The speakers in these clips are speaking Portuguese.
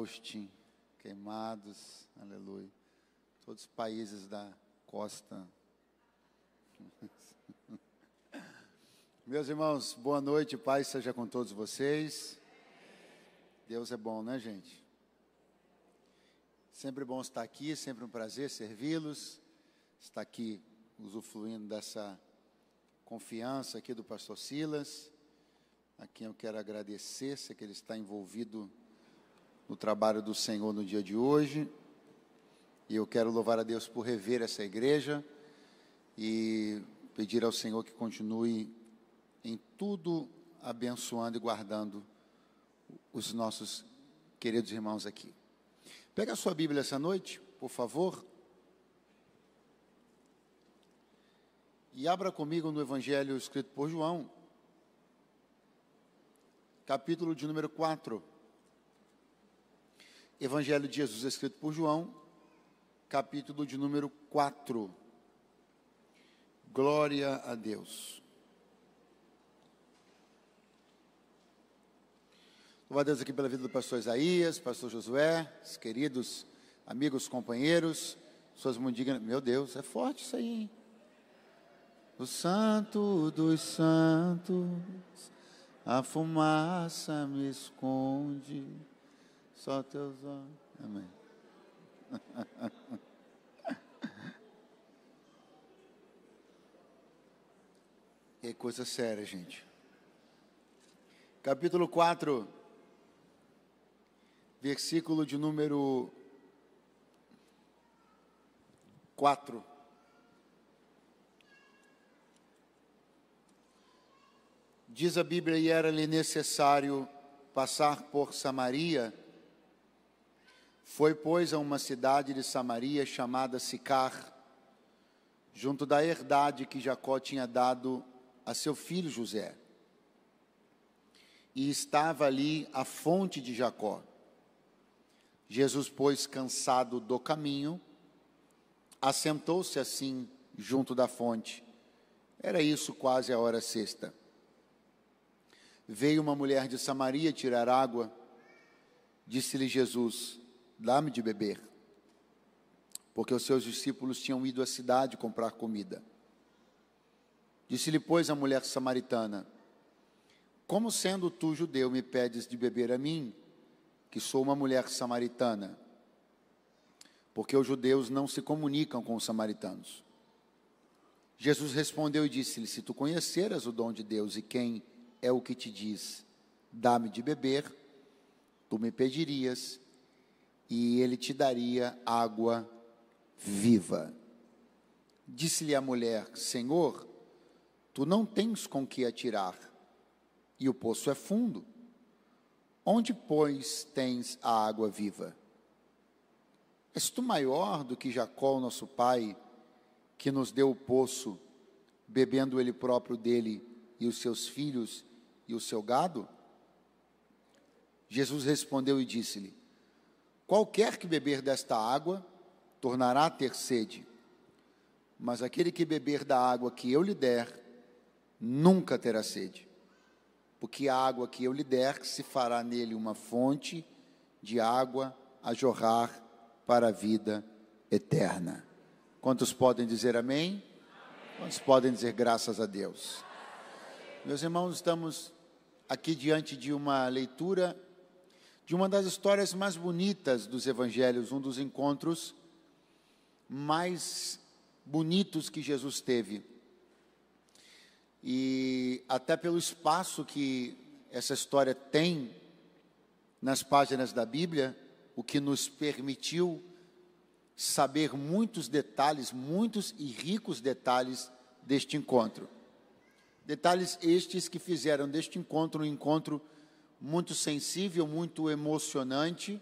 Austin, Queimados, aleluia. Todos os países da costa. Meus irmãos, boa noite, paz seja com todos vocês. Deus é bom, né, gente? Sempre bom estar aqui, sempre um prazer servi-los, estar aqui usufruindo dessa confiança aqui do pastor Silas, a quem eu quero agradecer, sei que ele está envolvido no trabalho do Senhor no dia de hoje. E eu quero louvar a Deus por rever essa igreja e pedir ao Senhor que continue em tudo abençoando e guardando os nossos queridos irmãos aqui. Pega a sua Bíblia essa noite, por favor. E abra comigo no Evangelho escrito por João, capítulo de número 4. Evangelho de Jesus escrito por João, capítulo de número 4. Glória a Deus. Louvado Deus aqui pela vida do pastor Isaías, pastor Josué, queridos amigos, companheiros, suas mundignas. Meu Deus, é forte isso aí, hein? O santo dos santos, a fumaça me esconde. Só teus olhos. Amém. É coisa séria, gente. Capítulo 4, versículo de número 4. Diz a Bíblia: e era-lhe necessário passar por Samaria. Foi, pois, a uma cidade de Samaria chamada Sicar, junto da herdade que Jacó tinha dado a seu filho José. E estava ali a fonte de Jacó. Jesus, pois, cansado do caminho, assentou-se assim junto da fonte. Era isso quase a hora sexta. Veio uma mulher de Samaria tirar água. Disse-lhe Jesus: dá-me de beber. Porque os seus discípulos tinham ido à cidade comprar comida. Disse-lhe, pois, a mulher samaritana: Como sendo tu judeu, me pedes de beber a mim, que sou uma mulher samaritana? Porque os judeus não se comunicam com os samaritanos. Jesus respondeu e disse-lhe: Se tu conheceras o dom de Deus e quem é o que te diz, dá-me de beber, tu me pedirias e ele te daria água viva. Disse-lhe a mulher: Senhor, tu não tens com que atirar, e o poço é fundo. Onde, pois, tens a água viva? És tu maior do que Jacó, nosso pai, que nos deu o poço, bebendo ele próprio dele e os seus filhos e o seu gado? Jesus respondeu e disse-lhe: Qualquer que beber desta água tornará a ter sede, mas aquele que beber da água que eu lhe der, nunca terá sede, porque a água que eu lhe der se fará nele uma fonte de água a jorrar para a vida eterna. Quantos podem dizer amém? Quantos podem dizer graças a Deus? Meus irmãos, estamos aqui diante de uma leitura de uma das histórias mais bonitas dos evangelhos, um dos encontros mais bonitos que Jesus teve. E até pelo espaço que essa história tem nas páginas da Bíblia, o que nos permitiu saber muitos detalhes, muitos e ricos detalhes deste encontro. Detalhes estes que fizeram deste encontro um encontro muito sensível, muito emocionante,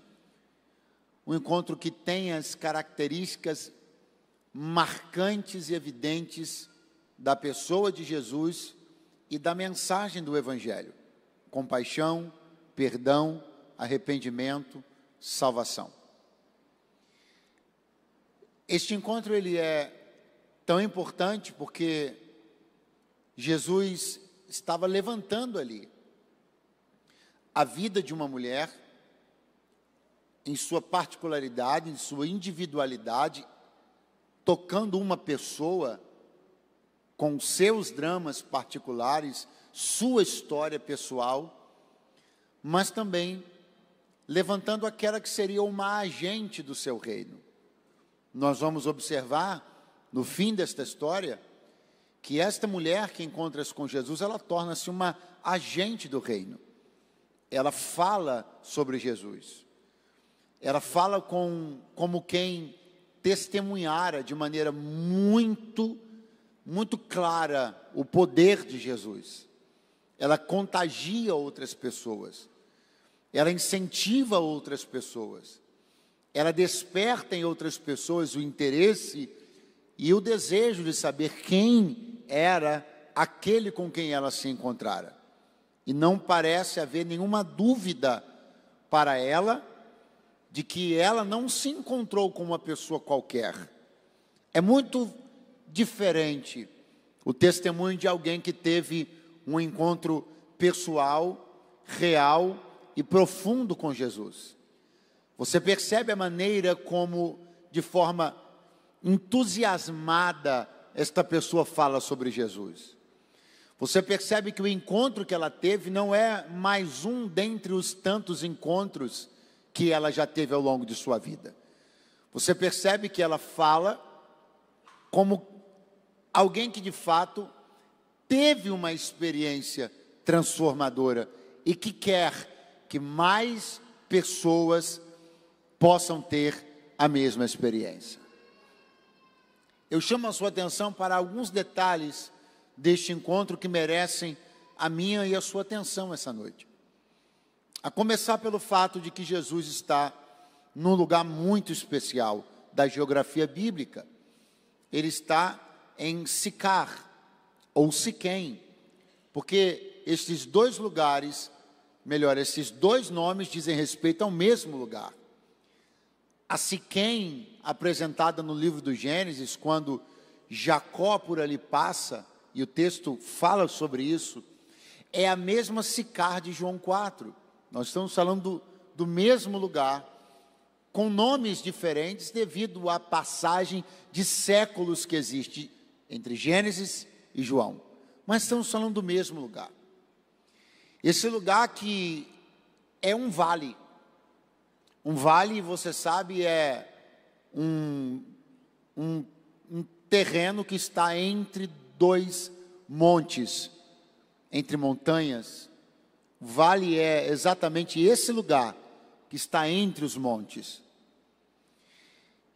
um encontro que tem as características marcantes e evidentes da pessoa de Jesus e da mensagem do Evangelho: compaixão, perdão, arrependimento, salvação. Este encontro ele é tão importante porque Jesus estava levantando ali a vida de uma mulher em sua particularidade, em sua individualidade, tocando uma pessoa com seus dramas particulares, sua história pessoal, mas também levantando aquela que seria uma agente do seu reino. Nós vamos observar no fim desta história que esta mulher que encontra-se com Jesus, ela torna-se uma agente do reino ela fala sobre Jesus. Ela fala com, como quem testemunhara de maneira muito, muito clara o poder de Jesus. Ela contagia outras pessoas. Ela incentiva outras pessoas. Ela desperta em outras pessoas o interesse e o desejo de saber quem era aquele com quem ela se encontrara e não parece haver nenhuma dúvida para ela de que ela não se encontrou com uma pessoa qualquer. É muito diferente o testemunho de alguém que teve um encontro pessoal, real e profundo com Jesus. Você percebe a maneira como, de forma entusiasmada, esta pessoa fala sobre Jesus. Você percebe que o encontro que ela teve não é mais um dentre os tantos encontros que ela já teve ao longo de sua vida. Você percebe que ela fala como alguém que de fato teve uma experiência transformadora e que quer que mais pessoas possam ter a mesma experiência. Eu chamo a sua atenção para alguns detalhes deste encontro que merecem a minha e a sua atenção essa noite. A começar pelo fato de que Jesus está num lugar muito especial da geografia bíblica. Ele está em Sicar ou Siquém, porque esses dois lugares, melhor, esses dois nomes dizem respeito ao mesmo lugar. A Siquém, apresentada no livro do Gênesis, quando Jacó por ali passa, e o texto fala sobre isso, é a mesma Sicar de João 4. Nós estamos falando do, do mesmo lugar, com nomes diferentes devido à passagem de séculos que existe entre Gênesis e João. Mas estamos falando do mesmo lugar. Esse lugar que é um vale. Um vale, você sabe, é um, um, um terreno que está entre dois montes, entre montanhas. Vale é exatamente esse lugar que está entre os montes.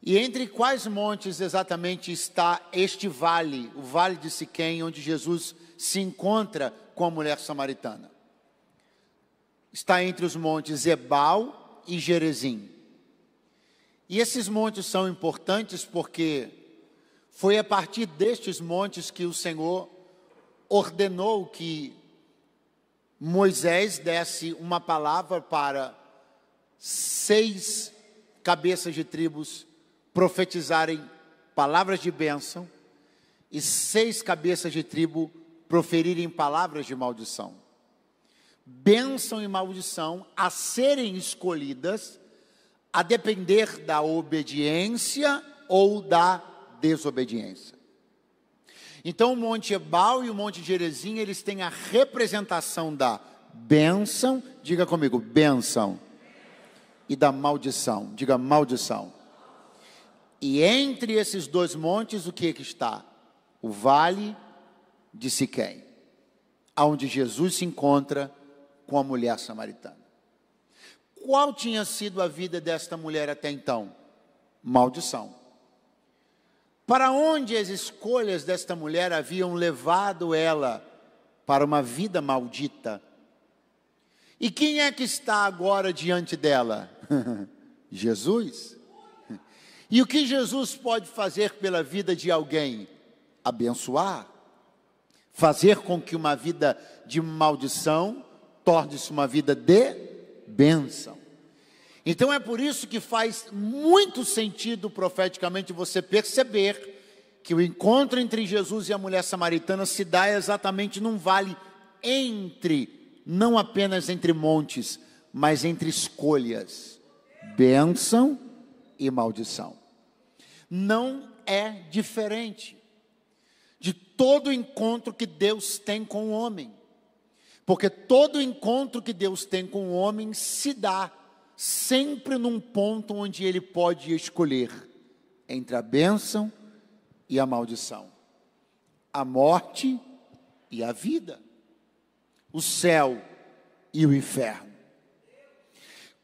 E entre quais montes exatamente está este vale, o vale de Siquém, onde Jesus se encontra com a mulher samaritana? Está entre os montes Ebal e Jerezim. E esses montes são importantes porque foi a partir destes montes que o Senhor ordenou que Moisés desse uma palavra para seis cabeças de tribos profetizarem palavras de bênção e seis cabeças de tribo proferirem palavras de maldição. Bênção e maldição a serem escolhidas a depender da obediência ou da desobediência. Então o Monte Ebal e o Monte de eles têm a representação da bênção, diga comigo, bênção, e da maldição, diga maldição. E entre esses dois montes, o que, é que está? O vale de Siquém, aonde Jesus se encontra com a mulher samaritana. Qual tinha sido a vida desta mulher até então? Maldição para onde as escolhas desta mulher haviam levado ela para uma vida maldita. E quem é que está agora diante dela? Jesus. E o que Jesus pode fazer pela vida de alguém? Abençoar. Fazer com que uma vida de maldição torne-se uma vida de bênção. Então é por isso que faz muito sentido profeticamente você perceber que o encontro entre Jesus e a mulher samaritana se dá exatamente num vale entre, não apenas entre montes, mas entre escolhas, bênção e maldição. Não é diferente de todo encontro que Deus tem com o homem, porque todo encontro que Deus tem com o homem se dá sempre num ponto onde ele pode escolher entre a bênção e a maldição, a morte e a vida, o céu e o inferno.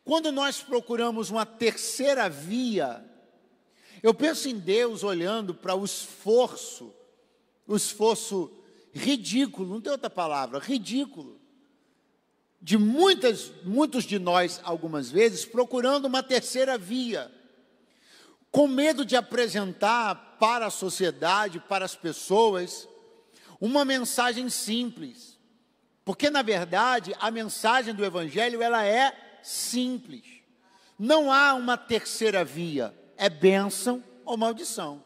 Quando nós procuramos uma terceira via, eu penso em Deus olhando para o esforço, o esforço ridículo, não tem outra palavra, ridículo, de muitas, muitos de nós, algumas vezes, procurando uma terceira via, com medo de apresentar para a sociedade, para as pessoas, uma mensagem simples. Porque, na verdade, a mensagem do Evangelho ela é simples. Não há uma terceira via. É bênção ou maldição.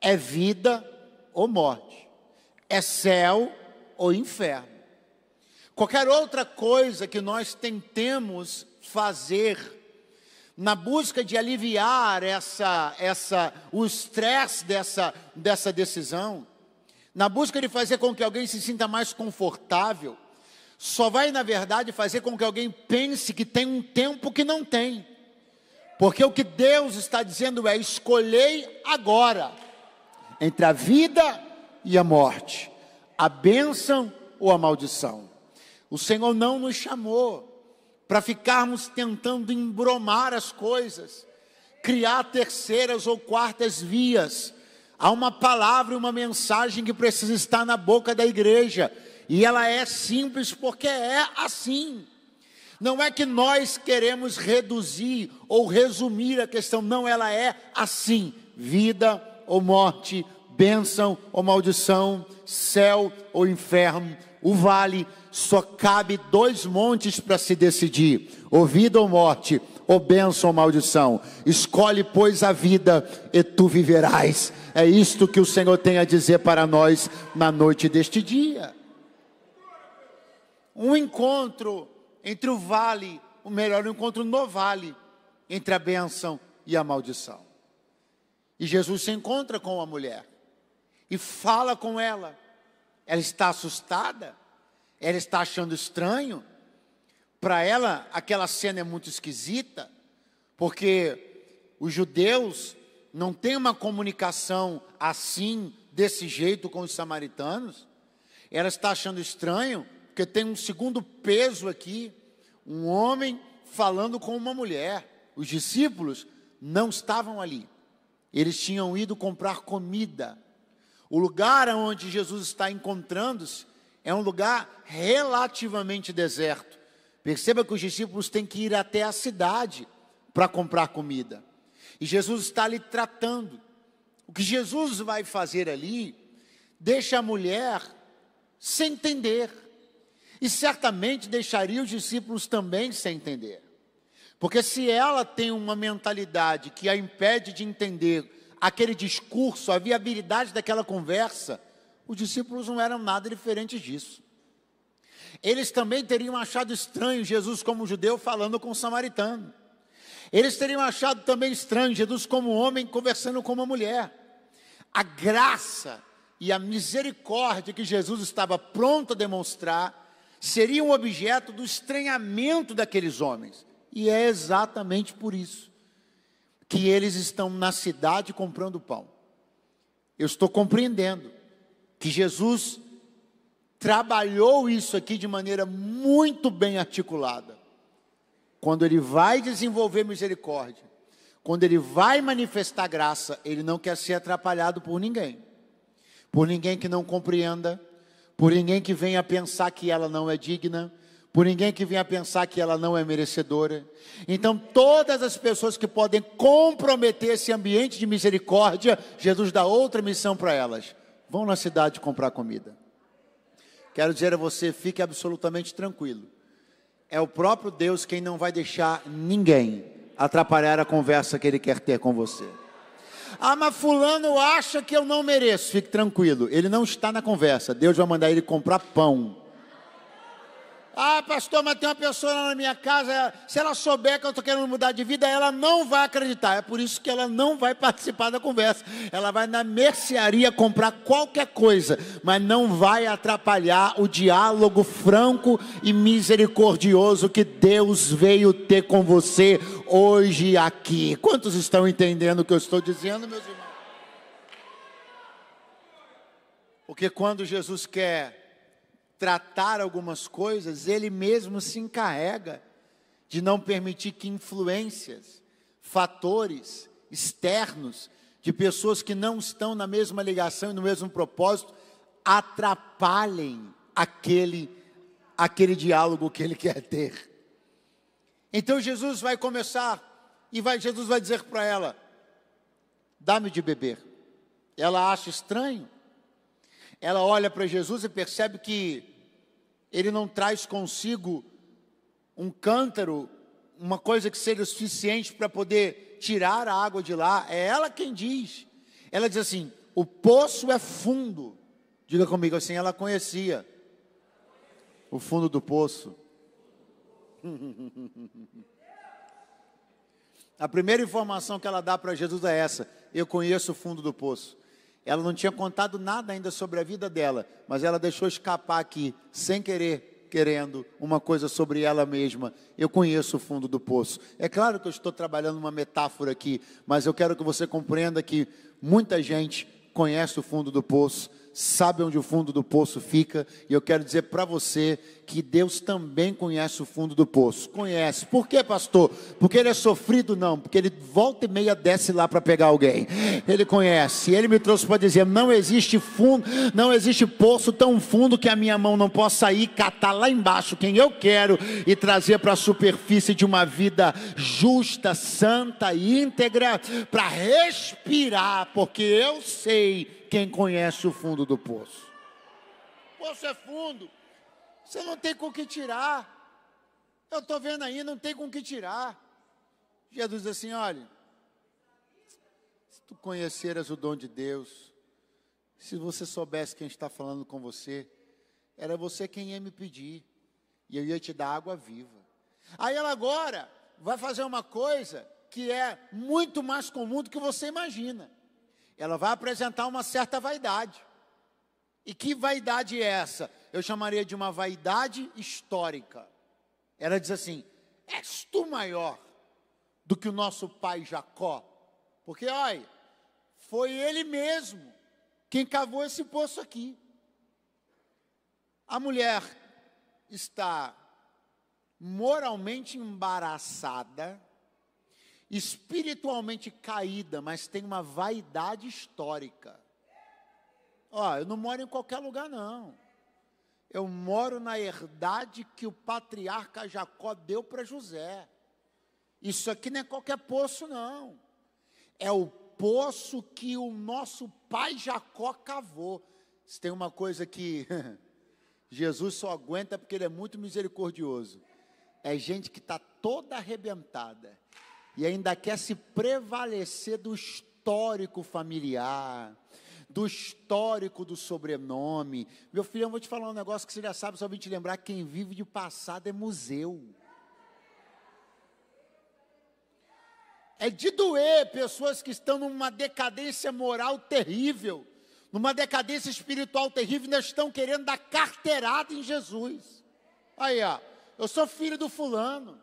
É vida ou morte. É céu ou inferno. Qualquer outra coisa que nós tentemos fazer na busca de aliviar essa, essa, o estresse dessa, dessa decisão, na busca de fazer com que alguém se sinta mais confortável, só vai, na verdade, fazer com que alguém pense que tem um tempo que não tem. Porque o que Deus está dizendo é: escolhei agora entre a vida e a morte, a bênção ou a maldição. O Senhor não nos chamou para ficarmos tentando embromar as coisas, criar terceiras ou quartas vias. Há uma palavra e uma mensagem que precisa estar na boca da igreja, e ela é simples porque é assim. Não é que nós queremos reduzir ou resumir a questão, não, ela é assim: vida ou morte, bênção ou maldição, céu ou inferno, o vale, só cabe dois montes para se decidir: ou vida ou morte, ou bênção ou maldição. Escolhe, pois, a vida e tu viverás. É isto que o Senhor tem a dizer para nós na noite deste dia. Um encontro entre o vale, o melhor um encontro no vale, entre a bênção e a maldição. E Jesus se encontra com a mulher e fala com ela ela está assustada? Ela está achando estranho? Para ela, aquela cena é muito esquisita, porque os judeus não têm uma comunicação assim, desse jeito com os samaritanos. Ela está achando estranho, porque tem um segundo peso aqui, um homem falando com uma mulher. Os discípulos não estavam ali. Eles tinham ido comprar comida o lugar onde Jesus está encontrando-se é um lugar relativamente deserto. Perceba que os discípulos têm que ir até a cidade para comprar comida. E Jesus está ali tratando. O que Jesus vai fazer ali deixa a mulher sem entender. E certamente deixaria os discípulos também sem entender. Porque se ela tem uma mentalidade que a impede de entender aquele discurso, a viabilidade daquela conversa, os discípulos não eram nada diferentes disso. Eles também teriam achado estranho Jesus como judeu falando com o um samaritano. Eles teriam achado também estranho Jesus como homem conversando com uma mulher. A graça e a misericórdia que Jesus estava pronto a demonstrar seriam objeto do estranhamento daqueles homens. E é exatamente por isso que eles estão na cidade comprando pão. Eu estou compreendendo que Jesus trabalhou isso aqui de maneira muito bem articulada. Quando ele vai desenvolver misericórdia, quando ele vai manifestar graça, ele não quer ser atrapalhado por ninguém. Por ninguém que não compreenda, por ninguém que venha pensar que ela não é digna, por ninguém que venha pensar que ela não é merecedora. Então, todas as pessoas que podem comprometer esse ambiente de misericórdia, Jesus dá outra missão para elas: vão na cidade comprar comida. Quero dizer a você, fique absolutamente tranquilo. É o próprio Deus quem não vai deixar ninguém atrapalhar a conversa que ele quer ter com você. Ah, mas fulano acha que eu não mereço. Fique tranquilo, ele não está na conversa. Deus vai mandar ele comprar pão ah, pastor, mas tem uma pessoa lá na minha casa, se ela souber que eu estou querendo mudar de vida, ela não vai acreditar. É por isso que ela não vai participar da conversa. Ela vai na mercearia comprar qualquer coisa, mas não vai atrapalhar o diálogo franco e misericordioso que Deus veio ter com você hoje aqui. Quantos estão entendendo o que eu estou dizendo, meus irmãos? Porque quando Jesus quer tratar algumas coisas, ele mesmo se encarrega de não permitir que influências, fatores externos, de pessoas que não estão na mesma ligação e no mesmo propósito, atrapalhem aquele, aquele diálogo que ele quer ter. Então Jesus vai começar e vai, Jesus vai dizer para ela: dá-me de beber. Ela acha estranho. Ela olha para Jesus e percebe que ele não traz consigo um cântaro, uma coisa que seja suficiente para poder tirar a água de lá. É ela quem diz. Ela diz assim: o poço é fundo. Diga comigo assim, ela conhecia o fundo do poço. A primeira informação que ela dá para Jesus é essa: eu conheço o fundo do poço. Ela não tinha contado nada ainda sobre a vida dela, mas ela deixou escapar aqui, sem querer, querendo, uma coisa sobre ela mesma. Eu conheço o fundo do poço. É claro que eu estou trabalhando uma metáfora aqui, mas eu quero que você compreenda que muita gente conhece o fundo do poço, sabe onde o fundo do poço fica, e eu quero dizer para você que Deus também conhece o fundo do poço. Conhece. Por quê, pastor? Porque ele é sofrido, não. Porque ele volta e meia desce lá para pegar alguém. Ele conhece. Ele me trouxe para dizer: não existe fundo, não existe poço tão fundo que a minha mão não possa ir catar lá embaixo quem eu quero e trazer para a superfície de uma vida justa, santa e íntegra, para respirar, porque eu sei quem conhece o fundo do poço. O poço é fundo. Você não tem com que tirar. Eu estou vendo aí, não tem com que tirar. Jesus diz assim: olha, se tu conheceras o dom de Deus, se você soubesse quem está falando com você, era você quem ia me pedir, e eu ia te dar água viva. Aí ela agora vai fazer uma coisa que é muito mais comum do que você imagina ela vai apresentar uma certa vaidade. E que vaidade é essa? Eu chamaria de uma vaidade histórica. Ela diz assim: És tu maior do que o nosso pai Jacó? Porque, olha, foi ele mesmo quem cavou esse poço aqui. A mulher está moralmente embaraçada espiritualmente caída, mas tem uma vaidade histórica. Ó, eu não moro em qualquer lugar, não. Eu moro na herdade que o patriarca Jacó deu para José. Isso aqui não é qualquer poço, não. É o poço que o nosso pai Jacó cavou. Se tem uma coisa que Jesus só aguenta é porque ele é muito misericordioso. É gente que está toda arrebentada e ainda quer se prevalecer do histórico familiar, do histórico do sobrenome. Meu filho, eu vou te falar um negócio que você já sabe, só vim te lembrar: quem vive de passado é museu. É de doer pessoas que estão numa decadência moral terrível, numa decadência espiritual terrível, ainda estão querendo dar carteirada em Jesus. Aí, ó, eu sou filho do fulano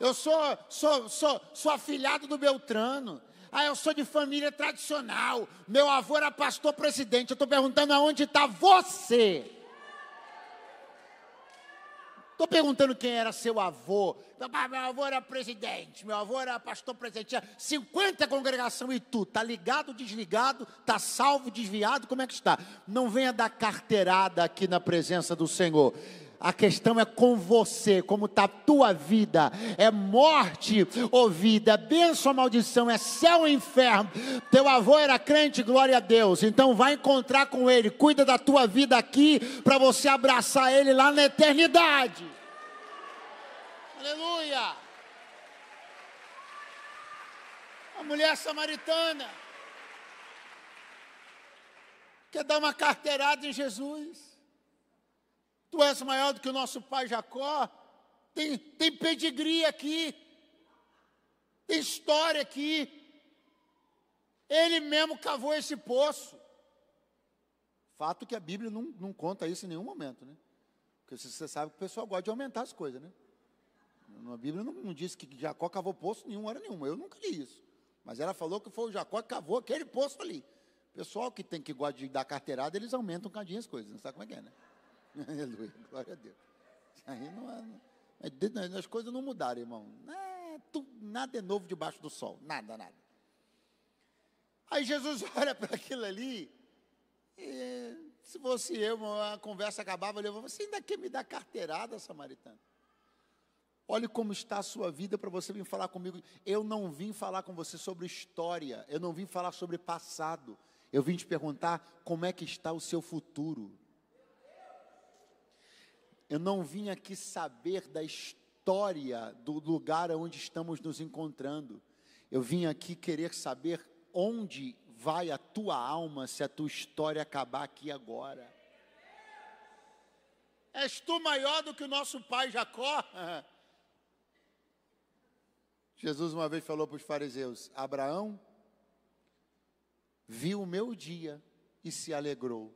eu sou, sou, sou, sou afilhado do Beltrano. Ah, eu sou de família tradicional. Meu avô era pastor presidente. Eu estou perguntando aonde está você. Estou perguntando quem era seu avô. Meu avô era presidente, meu avô era pastor presidente. Tinha 50 congregação e tu, tá ligado, desligado, tá salvo, desviado, como é que está? Não venha dar carteirada aqui na presença do Senhor. A questão é com você, como está a tua vida. É morte ou vida, é benção ou maldição, é céu ou inferno. Teu avô era crente, glória a Deus. Então vai encontrar com ele. Cuida da tua vida aqui para você abraçar ele lá na eternidade. Aleluia! A mulher samaritana quer dar uma carteirada em Jesus. Tu és maior do que o nosso pai Jacó. Tem, tem pedigree aqui. Tem história aqui. Ele mesmo cavou esse poço. Fato que a Bíblia não, não conta isso em nenhum momento, né? Porque você sabe que o pessoal gosta de aumentar as coisas, né? A Bíblia não, não diz que Jacó cavou poço nenhum, hora nenhuma. Eu nunca li isso. Mas ela falou que foi o Jacó que cavou aquele poço ali. Pessoal que tem que gosta de dar carteirada, eles aumentam um cadinho as coisas, não né? sabe como é que é, né? Aleluia, glória a Deus. aí não é, as coisas não mudaram, irmão. É, tu, nada é novo debaixo do sol, nada, nada. Aí Jesus olha para aquilo ali, e se fosse eu, a conversa acabava, ele falava, você ainda quer me dar carteirada, samaritano? Olhe como está a sua vida para você vir falar comigo. Eu não vim falar com você sobre história, eu não vim falar sobre passado. Eu vim te perguntar como é que está o seu futuro. Eu não vim aqui saber da história do lugar onde estamos nos encontrando. Eu vim aqui querer saber onde vai a tua alma se a tua história acabar aqui agora. És tu maior do que o nosso pai Jacó? Jesus uma vez falou para os fariseus: Abraão viu o meu dia e se alegrou.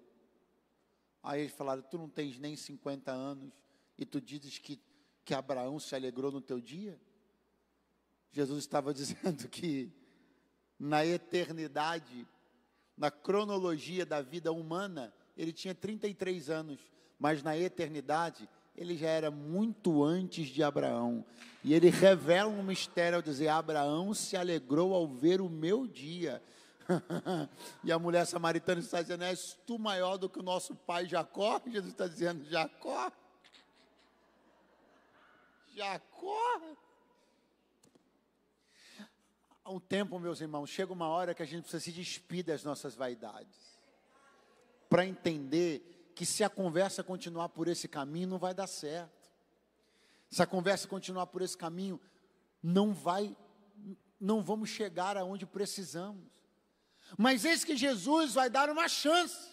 Aí eles falaram: Tu não tens nem 50 anos e tu dizes que, que Abraão se alegrou no teu dia? Jesus estava dizendo que na eternidade, na cronologia da vida humana, ele tinha 33 anos, mas na eternidade ele já era muito antes de Abraão. E ele revela um mistério ao dizer: Abraão se alegrou ao ver o meu dia. e a mulher samaritana está dizendo: És tu maior do que o nosso pai Jacó? Jesus está dizendo: Jacó? Jacó? Há um tempo, meus irmãos, chega uma hora que a gente precisa se despir das nossas vaidades para entender que se a conversa continuar por esse caminho, não vai dar certo. Se a conversa continuar por esse caminho, não vai, não vamos chegar aonde precisamos. Mas eis que Jesus vai dar uma chance.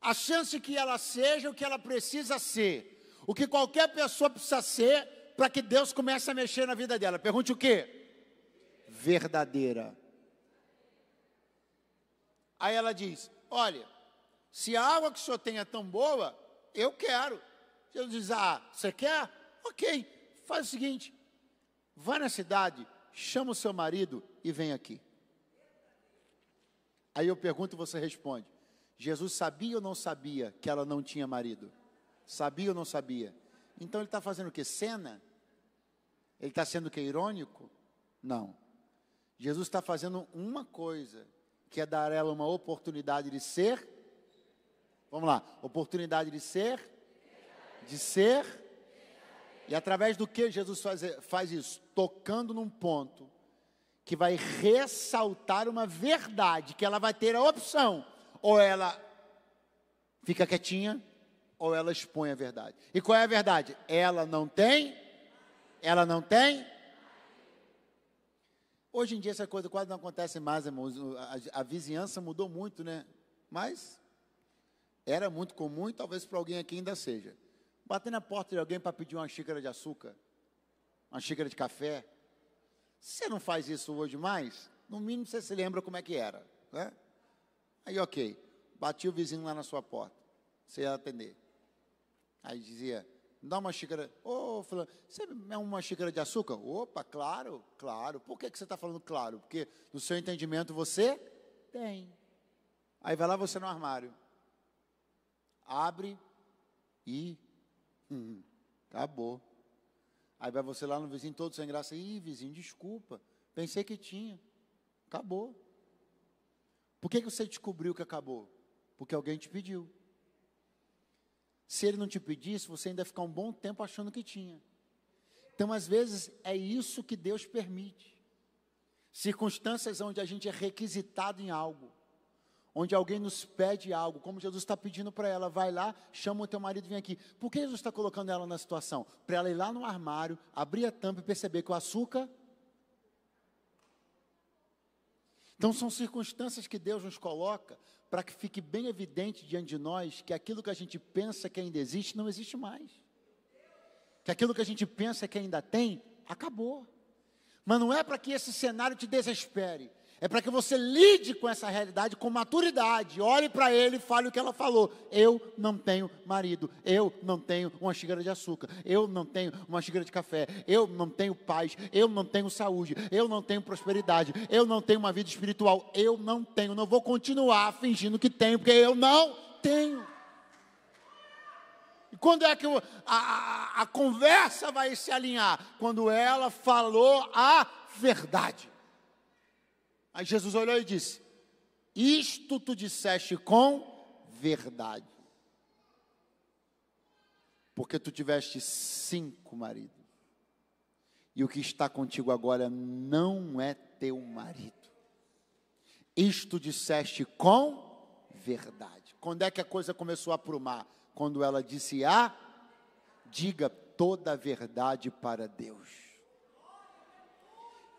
A chance que ela seja o que ela precisa ser. O que qualquer pessoa precisa ser para que Deus comece a mexer na vida dela. Pergunte o quê? Verdadeira. Aí ela diz: Olha, se a água que o senhor tem é tão boa, eu quero. Jesus diz: Ah, você quer? Ok, faz o seguinte: vá na cidade, chama o seu marido e vem aqui. Aí eu pergunto e você responde. Jesus sabia ou não sabia que ela não tinha marido? Sabia ou não sabia? Então ele está fazendo o que? Cena? Ele está sendo o que? Irônico? Não. Jesus está fazendo uma coisa, que é dar a ela uma oportunidade de ser. Vamos lá, oportunidade de ser, de ser. E através do que Jesus faz, faz isso? Tocando num ponto que vai ressaltar uma verdade, que ela vai ter a opção, ou ela fica quietinha, ou ela expõe a verdade. E qual é a verdade? Ela não tem? Ela não tem? Hoje em dia essa coisa quase não acontece mais, irmãos. A, a vizinhança mudou muito, né? Mas era muito comum e talvez para alguém aqui ainda seja. Bater na porta de alguém para pedir uma xícara de açúcar, uma xícara de café, você não faz isso hoje mais? No mínimo você se lembra como é que era, né? Aí, ok, bati o vizinho lá na sua porta, você ia atender. Aí dizia, dá uma xícara. Ô, oh, fulano, você é uma xícara de açúcar? Opa, claro, claro. Por que, que você está falando claro? Porque no seu entendimento você tem. Aí vai lá você no armário. Abre e. Hum, acabou. Aí vai você lá no vizinho todo sem graça. Ih, vizinho, desculpa. Pensei que tinha. Acabou. Por que, que você descobriu que acabou? Porque alguém te pediu. Se ele não te pedisse, você ainda ia ficar um bom tempo achando que tinha. Então, às vezes, é isso que Deus permite. Circunstâncias onde a gente é requisitado em algo onde alguém nos pede algo, como Jesus está pedindo para ela, vai lá, chama o teu marido, vem aqui. Por que Jesus está colocando ela na situação? Para ela ir lá no armário, abrir a tampa e perceber que o açúcar. Então são circunstâncias que Deus nos coloca para que fique bem evidente diante de nós que aquilo que a gente pensa que ainda existe não existe mais. Que aquilo que a gente pensa que ainda tem acabou. Mas não é para que esse cenário te desespere é para que você lide com essa realidade com maturidade. Olhe para ele e fale o que ela falou. Eu não tenho marido. Eu não tenho uma xícara de açúcar. Eu não tenho uma xícara de café. Eu não tenho paz. Eu não tenho saúde. Eu não tenho prosperidade. Eu não tenho uma vida espiritual. Eu não tenho. Não vou continuar fingindo que tenho, porque eu não tenho. E quando é que eu, a, a, a conversa vai se alinhar? Quando ela falou a verdade. Aí Jesus olhou e disse: Isto tu disseste com verdade. Porque tu tiveste cinco maridos. E o que está contigo agora não é teu marido. Isto disseste com verdade. Quando é que a coisa começou a aprumar? Quando ela disse: Ah, diga toda a verdade para Deus.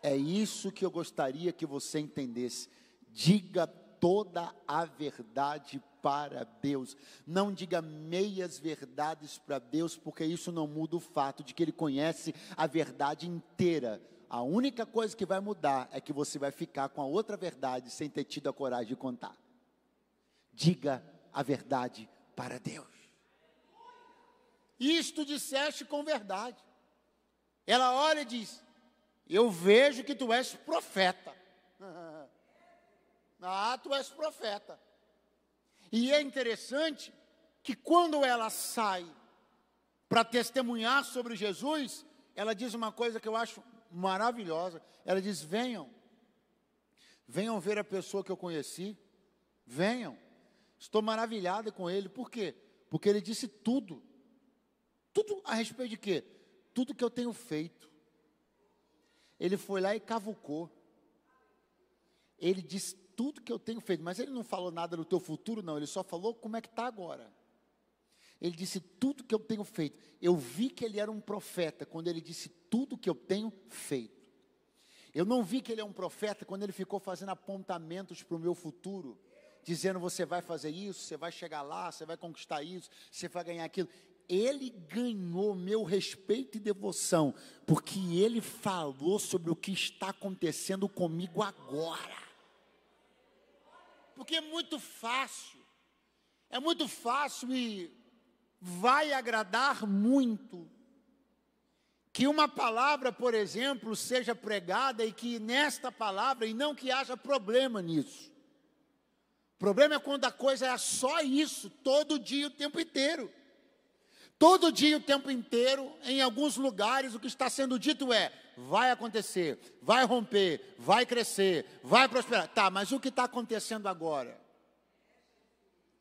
É isso que eu gostaria que você entendesse. Diga toda a verdade para Deus. Não diga meias verdades para Deus, porque isso não muda o fato de que Ele conhece a verdade inteira. A única coisa que vai mudar é que você vai ficar com a outra verdade sem ter tido a coragem de contar. Diga a verdade para Deus. Isto disseste com verdade. Ela olha e diz: eu vejo que tu és profeta. Ah, tu és profeta. E é interessante que quando ela sai para testemunhar sobre Jesus, ela diz uma coisa que eu acho maravilhosa. Ela diz: Venham, venham ver a pessoa que eu conheci. Venham, estou maravilhada com ele. Por quê? Porque ele disse tudo. Tudo a respeito de quê? Tudo que eu tenho feito. Ele foi lá e cavucou. Ele disse tudo que eu tenho feito, mas ele não falou nada do teu futuro, não. Ele só falou como é que está agora. Ele disse tudo que eu tenho feito. Eu vi que ele era um profeta quando ele disse tudo que eu tenho feito. Eu não vi que ele é um profeta quando ele ficou fazendo apontamentos para o meu futuro, dizendo você vai fazer isso, você vai chegar lá, você vai conquistar isso, você vai ganhar aquilo ele ganhou meu respeito e devoção, porque ele falou sobre o que está acontecendo comigo agora. Porque é muito fácil, é muito fácil e vai agradar muito que uma palavra, por exemplo, seja pregada e que nesta palavra, e não que haja problema nisso. O problema é quando a coisa é só isso, todo dia, o tempo inteiro. Todo dia, o tempo inteiro, em alguns lugares, o que está sendo dito é: vai acontecer, vai romper, vai crescer, vai prosperar. Tá, mas o que está acontecendo agora?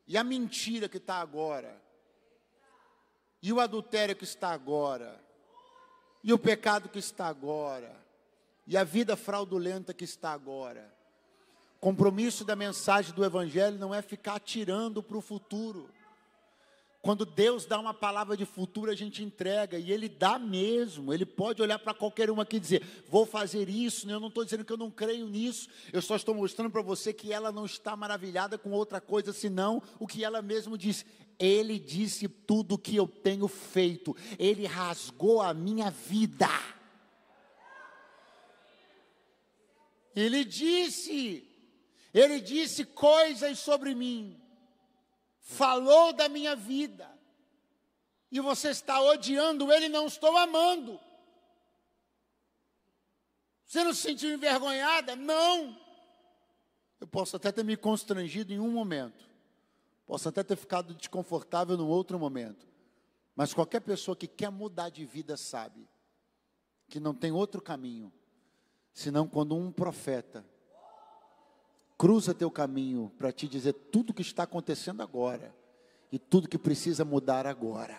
E a mentira que está agora? E o adultério que está agora? E o pecado que está agora? E a vida fraudulenta que está agora? O compromisso da mensagem do Evangelho não é ficar tirando para o futuro quando Deus dá uma palavra de futuro, a gente entrega, e Ele dá mesmo. Ele pode olhar para qualquer uma aqui e dizer: Vou fazer isso. Né? Eu não estou dizendo que eu não creio nisso, eu só estou mostrando para você que ela não está maravilhada com outra coisa senão o que ela mesma disse. Ele disse tudo o que eu tenho feito, Ele rasgou a minha vida. Ele disse, Ele disse coisas sobre mim falou da minha vida, e você está odiando ele, não estou amando. Você não se sentiu envergonhada? Não. Eu posso até ter me constrangido em um momento, posso até ter ficado desconfortável num outro momento, mas qualquer pessoa que quer mudar de vida sabe que não tem outro caminho senão quando um profeta cruza teu caminho para te dizer tudo o que está acontecendo agora e tudo que precisa mudar agora.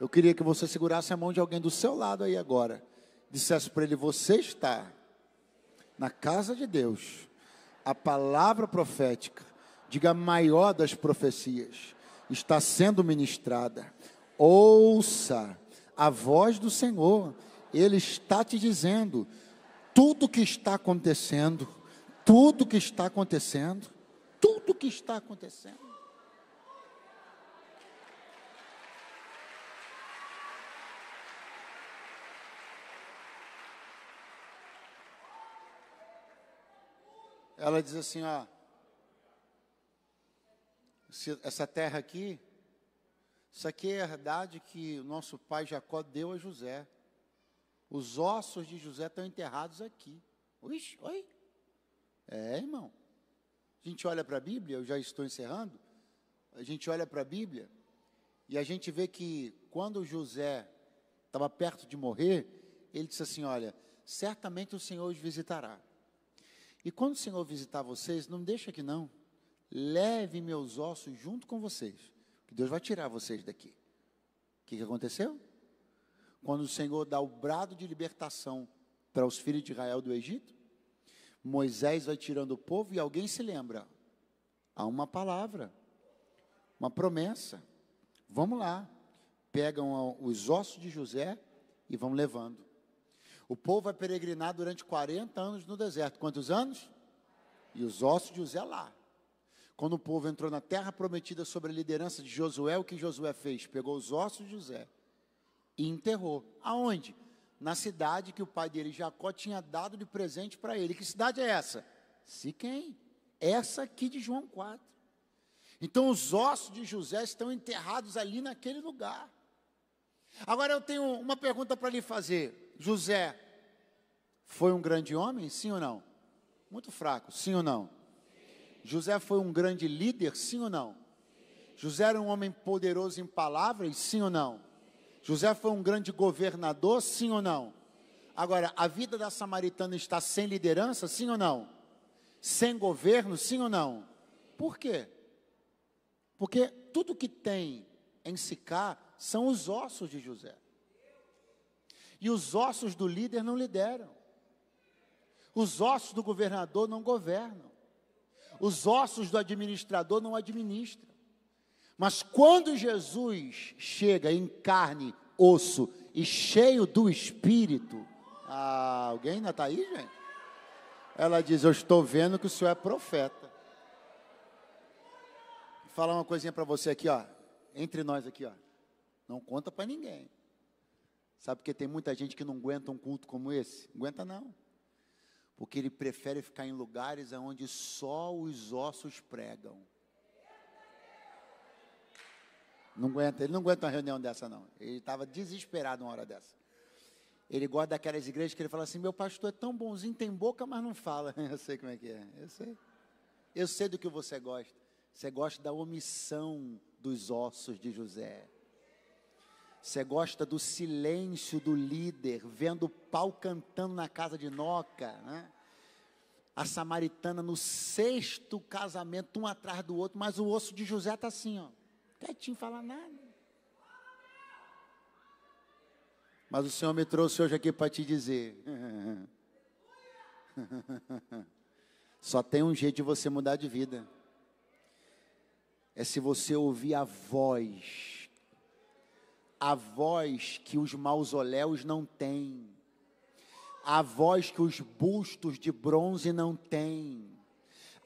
Eu queria que você segurasse a mão de alguém do seu lado aí agora, dissesse para ele: Você está na casa de Deus, a palavra profética, diga a maior das profecias, está sendo ministrada. Ouça a voz do Senhor, Ele está te dizendo tudo o que está acontecendo tudo que está acontecendo, tudo que está acontecendo. Ela diz assim, ó, essa terra aqui, isso aqui é a herdade que o nosso pai Jacó deu a José. Os ossos de José estão enterrados aqui. Ui, oi. É, irmão. A gente olha para a Bíblia, eu já estou encerrando. A gente olha para a Bíblia e a gente vê que quando José estava perto de morrer, ele disse assim: Olha, certamente o Senhor os visitará. E quando o Senhor visitar vocês, não deixa que não. Leve meus ossos junto com vocês, que Deus vai tirar vocês daqui. O que, que aconteceu? Quando o Senhor dá o brado de libertação para os filhos de Israel do Egito, Moisés vai tirando o povo e alguém se lembra. Há uma palavra, uma promessa. Vamos lá. Pegam os ossos de José e vão levando. O povo vai peregrinar durante 40 anos no deserto. Quantos anos? E os ossos de José lá. Quando o povo entrou na terra prometida sob a liderança de Josué, o que Josué fez? Pegou os ossos de José e enterrou. Aonde? na cidade que o pai dele, Jacó, tinha dado de presente para ele. Que cidade é essa? Siquém. Essa aqui de João 4. Então os ossos de José estão enterrados ali naquele lugar. Agora eu tenho uma pergunta para lhe fazer. José foi um grande homem? Sim ou não? Muito fraco, sim ou não? Sim. José foi um grande líder? Sim ou não? Sim. José era um homem poderoso em palavras? Sim ou não? José foi um grande governador, sim ou não? Agora, a vida da samaritana está sem liderança, sim ou não? Sem governo, sim ou não? Por quê? Porque tudo que tem em Sicá são os ossos de José. E os ossos do líder não lideram. Os ossos do governador não governam. Os ossos do administrador não administram. Mas quando Jesus chega em carne, osso e cheio do Espírito, ah, alguém ainda está aí, gente? Ela diz: Eu estou vendo que o senhor é profeta. Vou falar uma coisinha para você aqui, ó. Entre nós aqui, ó. Não conta para ninguém. Sabe porque tem muita gente que não aguenta um culto como esse? Não aguenta não. Porque ele prefere ficar em lugares onde só os ossos pregam. Não aguenta, ele não aguenta uma reunião dessa, não. Ele estava desesperado uma hora dessa. Ele gosta daquelas igrejas que ele fala assim: meu pastor é tão bonzinho, tem boca, mas não fala. Eu sei como é que é. Eu sei. Eu sei do que você gosta. Você gosta da omissão dos ossos de José. Você gosta do silêncio do líder, vendo o pau cantando na casa de Noca, né? A samaritana no sexto casamento, um atrás do outro, mas o osso de José está assim, ó quietinho, falar nada. Mas o Senhor me trouxe hoje aqui para te dizer. Só tem um jeito de você mudar de vida. É se você ouvir a voz. A voz que os mausoléus não têm. A voz que os bustos de bronze não têm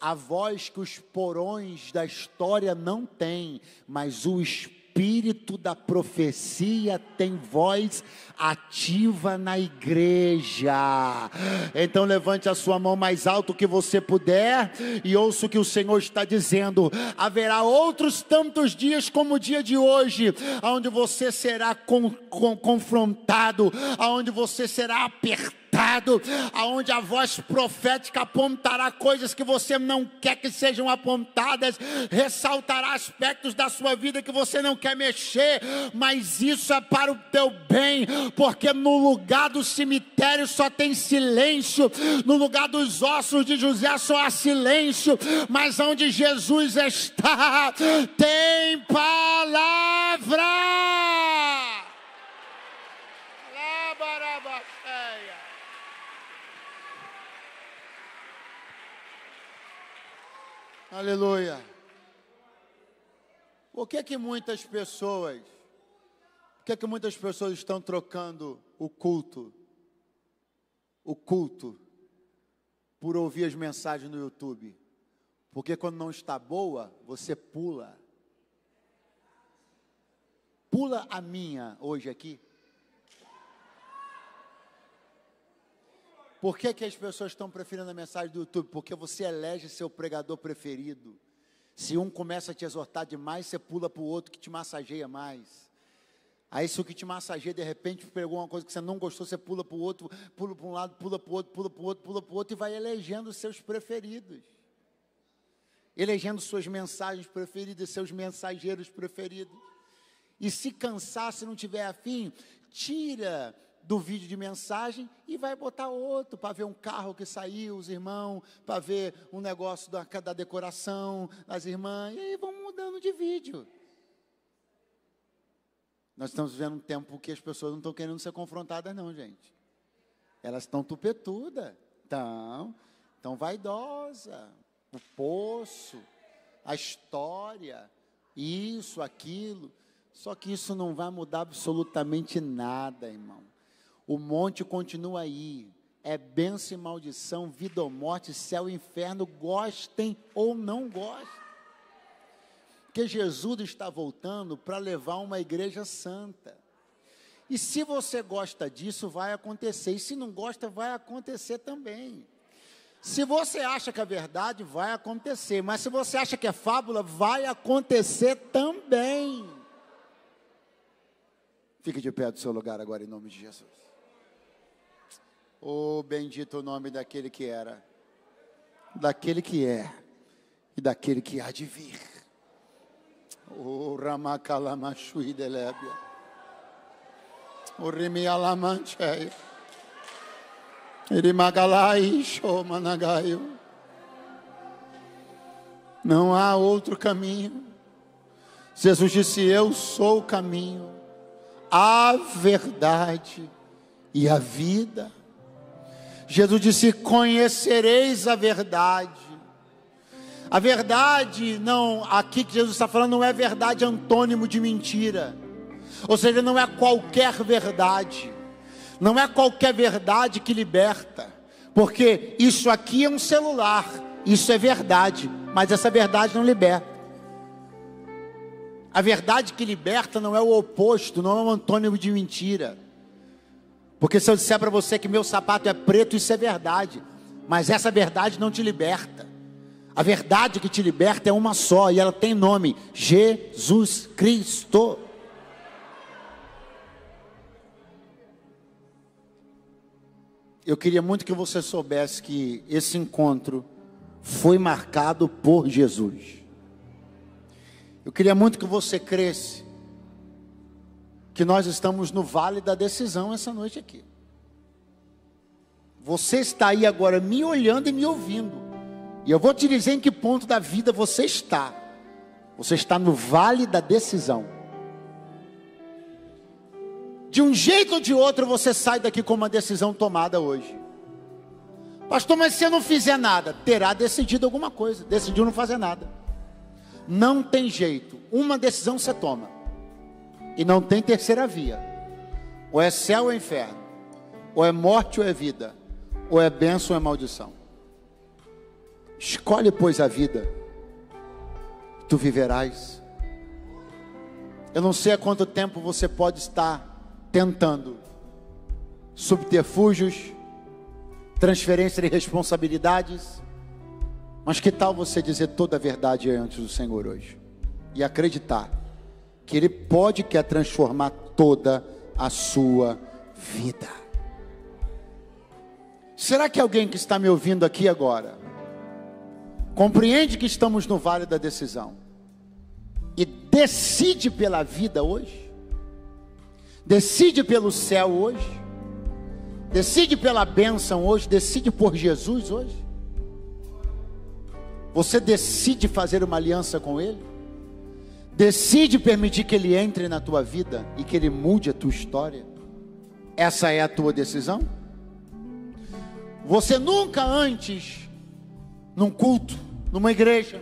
a voz que os porões da história não têm, mas o espírito da profecia tem voz ativa na igreja. Então levante a sua mão mais alto que você puder e ouça o que o Senhor está dizendo. Haverá outros tantos dias como o dia de hoje, aonde você será confrontado, aonde você será apertado levantado, aonde a voz profética apontará coisas que você não quer que sejam apontadas, ressaltará aspectos da sua vida que você não quer mexer, mas isso é para o teu bem, porque no lugar do cemitério só tem silêncio, no lugar dos ossos de José só há silêncio, mas onde Jesus está, tem palavra. Labarabaxéia. Aleluia. Por que que muitas pessoas, por que que muitas pessoas estão trocando o culto, o culto, por ouvir as mensagens no YouTube? Porque quando não está boa, você pula. Pula a minha hoje aqui. Por que, que as pessoas estão preferindo a mensagem do YouTube? Porque você elege seu pregador preferido. Se um começa a te exortar demais, você pula para o outro que te massageia mais. Aí se o que te massageia de repente pegou uma coisa que você não gostou, você pula para o outro, pula para um lado, pula para o outro, pula para o outro, pula para o outro e vai elegendo seus preferidos. Elegendo suas mensagens preferidas, seus mensageiros preferidos. E se cansar, se não tiver afim, tira do vídeo de mensagem e vai botar outro para ver um carro que saiu, os irmãos, para ver um negócio da, da decoração, das irmãs, e aí vão mudando de vídeo. Nós estamos vivendo um tempo que as pessoas não estão querendo ser confrontadas, não, gente. Elas estão tupetuda, estão, tão vaidosa, o poço, a história, isso, aquilo. Só que isso não vai mudar absolutamente nada, irmão. O monte continua aí. É benção e maldição, vida ou morte, céu e inferno, gostem ou não gostem. Porque Jesus está voltando para levar uma igreja santa. E se você gosta disso, vai acontecer. E se não gosta, vai acontecer também. Se você acha que é verdade, vai acontecer. Mas se você acha que é fábula, vai acontecer também. Fique de pé do seu lugar agora, em nome de Jesus. O oh, bendito nome daquele que era, daquele que é e daquele que há de vir. O oh, Ramakalamachui delébia. O oh, Rimialamancheia. Irimagalai Shomanagai. Não há outro caminho. Jesus disse: Eu sou o caminho, a verdade e a vida. Jesus disse: Conhecereis a verdade. A verdade, não, aqui que Jesus está falando, não é verdade antônimo de mentira. Ou seja, não é qualquer verdade. Não é qualquer verdade que liberta. Porque isso aqui é um celular, isso é verdade, mas essa verdade não liberta. A verdade que liberta não é o oposto, não é um antônimo de mentira. Porque se eu disser para você que meu sapato é preto, isso é verdade. Mas essa verdade não te liberta. A verdade que te liberta é uma só e ela tem nome: Jesus Cristo. Eu queria muito que você soubesse que esse encontro foi marcado por Jesus. Eu queria muito que você cresce que nós estamos no vale da decisão essa noite aqui. Você está aí agora me olhando e me ouvindo. E eu vou te dizer em que ponto da vida você está. Você está no vale da decisão. De um jeito ou de outro você sai daqui com uma decisão tomada hoje. Pastor, mas se eu não fizer nada, terá decidido alguma coisa. Decidiu não fazer nada. Não tem jeito. Uma decisão você toma. E não tem terceira via. Ou é céu ou é inferno. Ou é morte ou é vida. Ou é bênção ou é maldição. Escolhe, pois, a vida. Tu viverás. Eu não sei há quanto tempo você pode estar tentando subterfúgios, transferência de responsabilidades. Mas que tal você dizer toda a verdade antes do Senhor hoje? E acreditar que Ele pode quer transformar toda a sua vida. Será que alguém que está me ouvindo aqui agora compreende que estamos no vale da decisão e decide pela vida hoje? Decide pelo céu hoje? Decide pela bênção hoje? Decide por Jesus hoje? Você decide fazer uma aliança com Ele? decide permitir que ele entre na tua vida e que ele mude a tua história, essa é a tua decisão? Você nunca antes, num culto, numa igreja,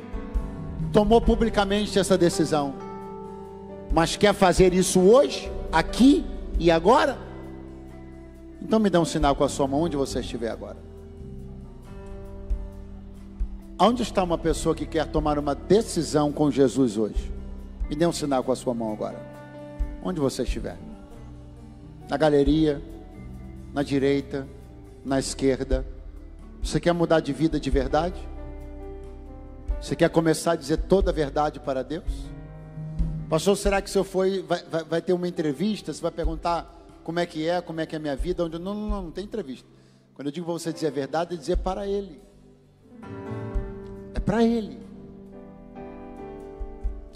tomou publicamente essa decisão, mas quer fazer isso hoje, aqui e agora? Então me dá um sinal com a sua mão onde você estiver agora. Onde está uma pessoa que quer tomar uma decisão com Jesus hoje? Me dê um sinal com a sua mão agora. Onde você estiver. Na galeria, na direita, na esquerda. Você quer mudar de vida de verdade? Você quer começar a dizer toda a verdade para Deus? Pastor, será que se eu for, vai, vai, vai, ter uma entrevista? Você vai perguntar como é que é, como é que é a minha vida? Onde... Não, não, não, não tem entrevista. Quando eu digo para você dizer a verdade, é dizer para Ele. É para Ele.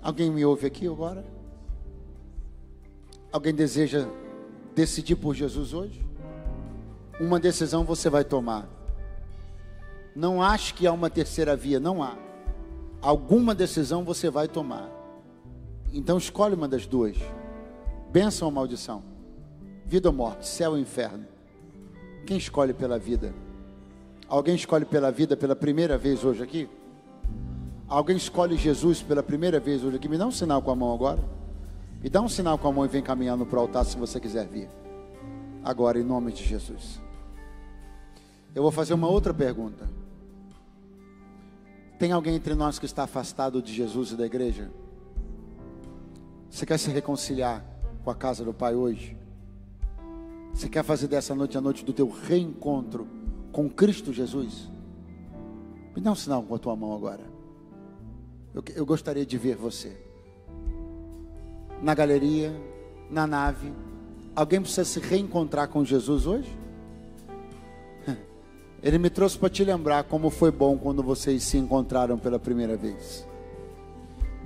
Alguém me ouve aqui agora? Alguém deseja decidir por Jesus hoje? Uma decisão você vai tomar. Não ache que há uma terceira via, não há. Alguma decisão você vai tomar. Então escolhe uma das duas: bênção ou maldição, vida ou morte, céu ou inferno. Quem escolhe pela vida? Alguém escolhe pela vida pela primeira vez hoje aqui? Alguém escolhe Jesus pela primeira vez hoje aqui, me dá um sinal com a mão agora. Me dá um sinal com a mão e vem caminhando para o altar se você quiser vir. Agora, em nome de Jesus. Eu vou fazer uma outra pergunta. Tem alguém entre nós que está afastado de Jesus e da igreja? Você quer se reconciliar com a casa do Pai hoje? Você quer fazer dessa noite a noite do teu reencontro com Cristo Jesus? Me dá um sinal com a tua mão agora. Eu, eu gostaria de ver você. Na galeria, na nave. Alguém precisa se reencontrar com Jesus hoje? Ele me trouxe para te lembrar como foi bom quando vocês se encontraram pela primeira vez.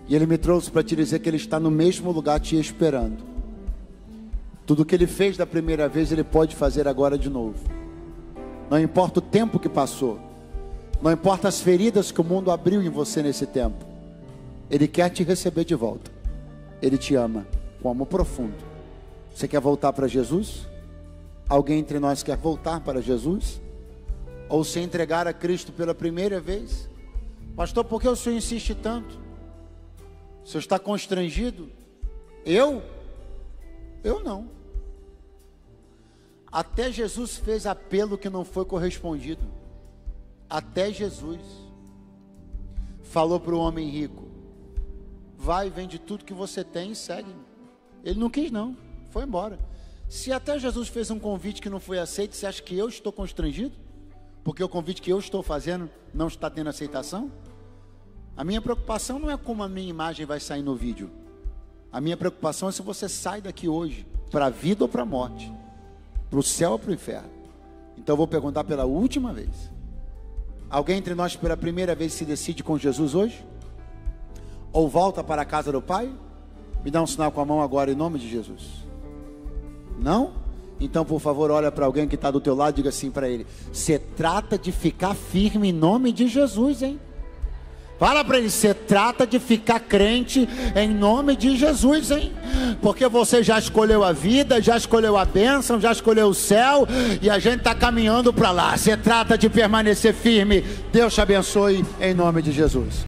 E ele me trouxe para te dizer que ele está no mesmo lugar te esperando. Tudo que ele fez da primeira vez, ele pode fazer agora de novo. Não importa o tempo que passou, não importa as feridas que o mundo abriu em você nesse tempo. Ele quer te receber de volta. Ele te ama com amor profundo. Você quer voltar para Jesus? Alguém entre nós quer voltar para Jesus? Ou se entregar a Cristo pela primeira vez? Pastor, por que o senhor insiste tanto? O senhor está constrangido? Eu? Eu não. Até Jesus fez apelo que não foi correspondido. Até Jesus falou para o homem rico: vai, vende tudo que você tem e segue. Ele não quis, não, foi embora. Se até Jesus fez um convite que não foi aceito, você acha que eu estou constrangido? Porque o convite que eu estou fazendo não está tendo aceitação? A minha preocupação não é como a minha imagem vai sair no vídeo. A minha preocupação é se você sai daqui hoje para a vida ou para a morte, para o céu ou para o inferno. Então eu vou perguntar pela última vez. Alguém entre nós pela primeira vez se decide com Jesus hoje? ou volta para a casa do pai? Me dá um sinal com a mão agora em nome de Jesus. Não? Então, por favor, olha para alguém que está do teu lado e diga assim para ele: Você trata de ficar firme em nome de Jesus, hein? Fala para ele, você trata de ficar crente em nome de Jesus, hein? Porque você já escolheu a vida, já escolheu a bênção, já escolheu o céu e a gente está caminhando para lá. Você trata de permanecer firme. Deus te abençoe em nome de Jesus.